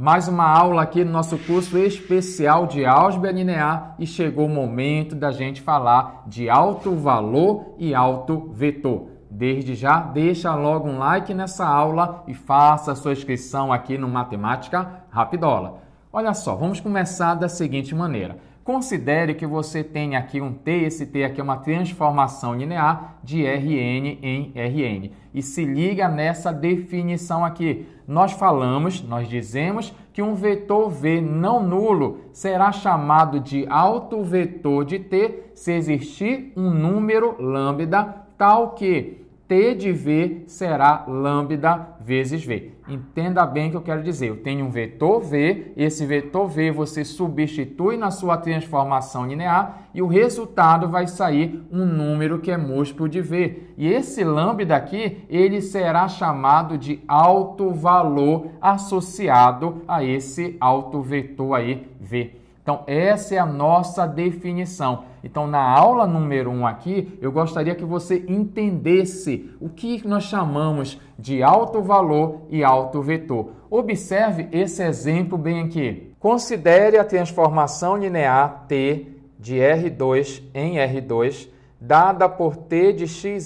Mais uma aula aqui no nosso curso especial de álgebra linear e chegou o momento da gente falar de alto valor e alto vetor. Desde já, deixa logo um like nessa aula e faça a sua inscrição aqui no Matemática Rapidola. Olha só, vamos começar da seguinte maneira. Considere que você tem aqui um T, esse T aqui é uma transformação linear de Rn em Rn. E se liga nessa definição aqui. Nós falamos, nós dizemos que um vetor V não nulo será chamado de vetor de T se existir um número lambda tal que T de V será lambda vezes V. Entenda bem o que eu quero dizer. Eu tenho um vetor V, esse vetor V você substitui na sua transformação linear e o resultado vai sair um número que é múltiplo de V. E esse lambda aqui, ele será chamado de alto valor associado a esse alto vetor aí V. Então, essa é a nossa definição. Então, na aula número 1 um aqui, eu gostaria que você entendesse o que nós chamamos de alto valor e alto vetor. Observe esse exemplo bem aqui. Considere a transformação linear T de R2 em R2 dada por T de xy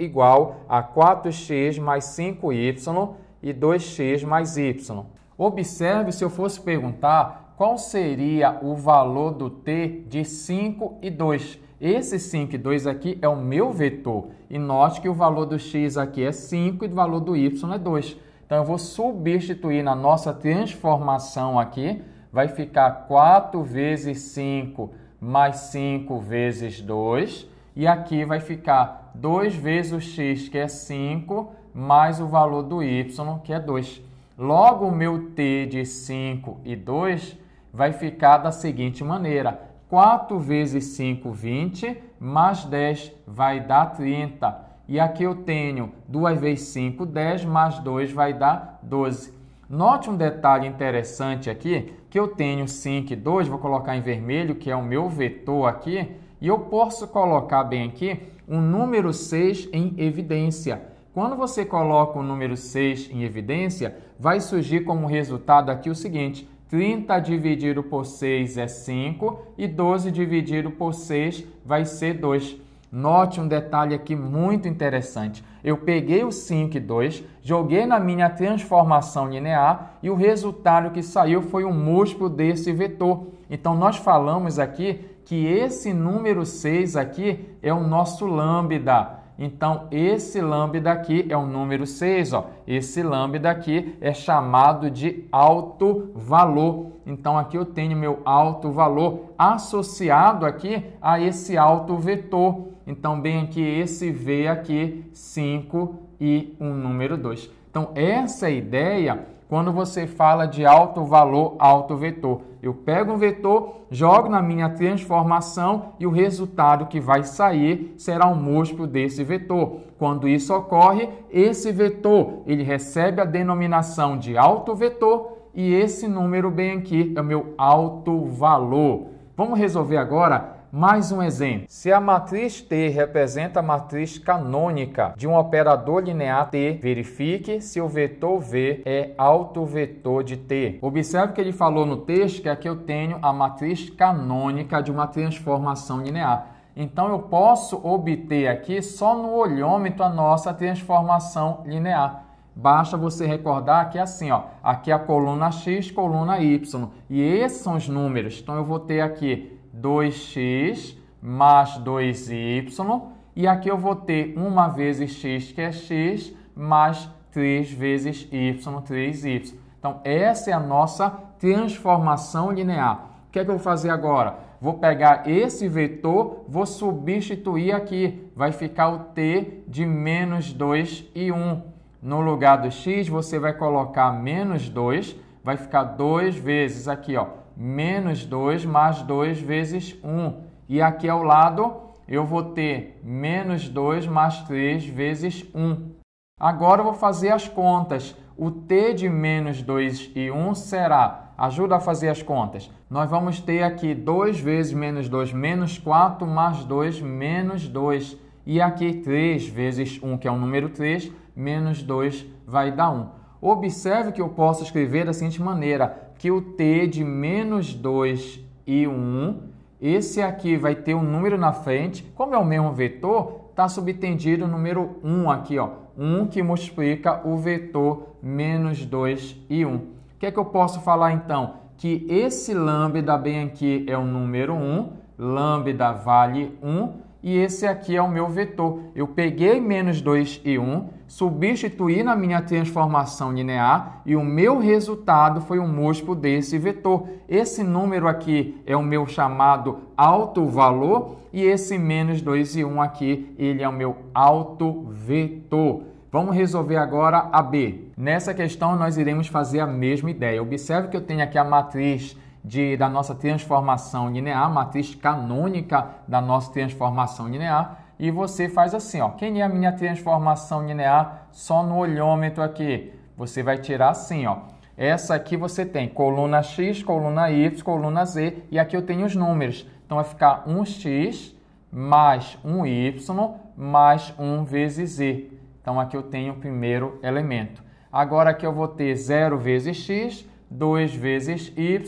igual a 4x mais 5y e 2x mais y. Observe se eu fosse perguntar qual seria o valor do t de 5 e 2. Esse 5 e 2 aqui é o meu vetor. E note que o valor do x aqui é 5 e o valor do y é 2. Então eu vou substituir na nossa transformação aqui. Vai ficar 4 vezes 5 mais 5 vezes 2. E aqui vai ficar 2 vezes o x, que é 5, mais o valor do y, que é 2. Logo, o meu T de 5 e 2 vai ficar da seguinte maneira. 4 vezes 5, 20, mais 10 vai dar 30. E aqui eu tenho 2 vezes 5, 10, mais 2 vai dar 12. Note um detalhe interessante aqui, que eu tenho 5 e 2, vou colocar em vermelho, que é o meu vetor aqui, e eu posso colocar bem aqui um número 6 em evidência. Quando você coloca o número 6 em evidência, vai surgir como resultado aqui o seguinte: 30 dividido por 6 é 5 e 12 dividido por 6 vai ser 2. Note um detalhe aqui muito interessante. Eu peguei o 5 e 2, joguei na minha transformação linear e o resultado que saiu foi o um múltiplo desse vetor. Então nós falamos aqui que esse número 6 aqui é o nosso lambda. Então, esse lambda aqui é o número 6, ó. Esse lambda aqui é chamado de alto valor. Então, aqui eu tenho meu alto valor associado aqui a esse alto vetor. Então, bem aqui, esse V aqui, 5 e um número 2. Então, essa é ideia quando você fala de alto valor, alto vetor. Eu pego um vetor, jogo na minha transformação e o resultado que vai sair será um múltiplo desse vetor. Quando isso ocorre, esse vetor ele recebe a denominação de alto vetor e esse número bem aqui é o meu alto valor. Vamos resolver agora mais um exemplo. Se a matriz T representa a matriz canônica de um operador linear T, verifique se o vetor V é autovetor de T. Observe que ele falou no texto que aqui eu tenho a matriz canônica de uma transformação linear. Então eu posso obter aqui só no olhômetro a nossa transformação linear. Basta você recordar que é assim, ó, aqui é a coluna X, coluna Y, e esses são os números. Então eu vou ter aqui 2x mais 2y. E aqui eu vou ter 1 vezes x, que é x, mais 3 vezes y, 3y. Então, essa é a nossa transformação linear. O que é que eu vou fazer agora? Vou pegar esse vetor, vou substituir aqui. Vai ficar o t de menos 2 e 1. No lugar do x, você vai colocar menos 2, vai ficar 2 vezes aqui, ó menos 2 mais 2 vezes 1. E aqui ao lado eu vou ter menos 2 mais 3 vezes 1. Agora eu vou fazer as contas. O t de menos 2 e 1 será, ajuda a fazer as contas, nós vamos ter aqui 2 vezes menos 2, menos 4, mais 2, menos 2. E aqui 3 vezes 1, que é o número 3, menos 2 vai dar 1. Observe que eu posso escrever da seguinte maneira: que o t de menos 2 e 1, esse aqui vai ter um número na frente, como é o mesmo vetor, está subtendido o número 1 aqui, ó, 1 que multiplica o vetor menos 2 e 1. O que é que eu posso falar então? Que esse lambda bem aqui é o número 1, lambda vale 1, e esse aqui é o meu vetor. Eu peguei menos 2 e 1, substituí na minha transformação linear e o meu resultado foi o um múltiplo desse vetor. Esse número aqui é o meu chamado alto valor e esse menos 2 e 1 aqui, ele é o meu alto vetor. Vamos resolver agora a B. Nessa questão, nós iremos fazer a mesma ideia. Observe que eu tenho aqui a matriz de, da nossa transformação linear, matriz canônica da nossa transformação linear, e você faz assim, ó. Quem é a minha transformação linear? Só no olhômetro aqui. Você vai tirar assim, ó. Essa aqui você tem coluna X, coluna Y, coluna Z, e aqui eu tenho os números. Então vai ficar 1x mais 1y mais 1 vezes z. Então aqui eu tenho o primeiro elemento. Agora aqui eu vou ter 0 vezes x 2 vezes y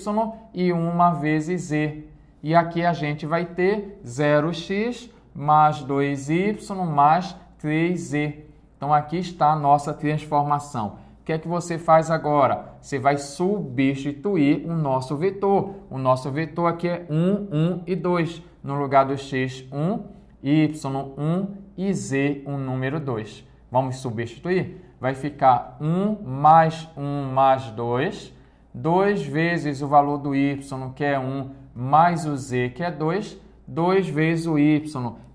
e 1 vezes z. E aqui a gente vai ter 0x mais 2y mais 3z. Então aqui está a nossa transformação. O que é que você faz agora? Você vai substituir o nosso vetor. O nosso vetor aqui é 1, 1 e 2. No lugar do x, 1, y, 1 e z, o número 2. Vamos substituir? Vai ficar 1 mais 1 mais 2 2 vezes o valor do y, que é 1, mais o z, que é 2, 2 vezes o y,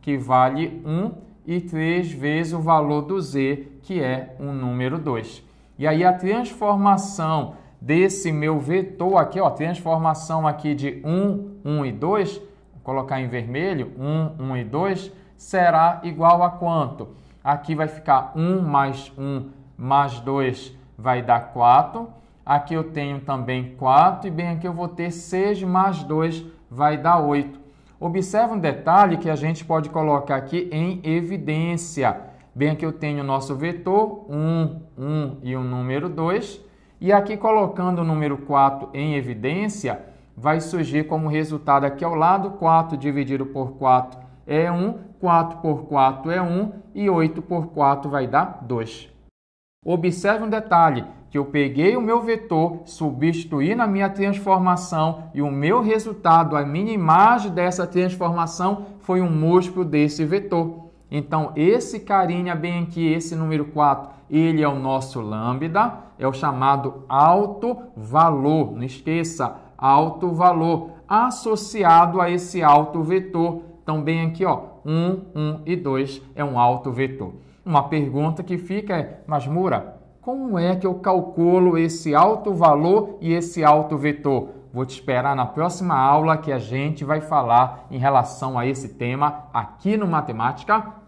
que vale 1, e 3 vezes o valor do z, que é o número 2. E aí a transformação desse meu vetor aqui, ó, transformação aqui de 1, 1 e 2, vou colocar em vermelho, 1, 1 e 2, será igual a quanto? Aqui vai ficar 1 mais 1 mais 2 vai dar 4 Aqui eu tenho também 4 e bem aqui eu vou ter 6 mais 2 vai dar 8. Observe um detalhe que a gente pode colocar aqui em evidência. Bem aqui eu tenho o nosso vetor 1, 1 e o número 2. E aqui colocando o número 4 em evidência, vai surgir como resultado aqui ao lado 4 dividido por 4 é 1, 4 por 4 é 1 e 8 por 4 vai dar 2. Observe um detalhe, que eu peguei o meu vetor, substituí na minha transformação e o meu resultado, a minha imagem dessa transformação foi um múltiplo desse vetor. Então, esse carinha bem aqui, esse número 4, ele é o nosso lambda, é o chamado alto valor. Não esqueça, alto valor associado a esse alto vetor. Então, bem aqui, ó, 1, 1 e 2 é um alto vetor. Uma pergunta que fica é: mas Mura, como é que eu calculo esse alto valor e esse alto vetor? Vou te esperar na próxima aula que a gente vai falar em relação a esse tema aqui no Matemática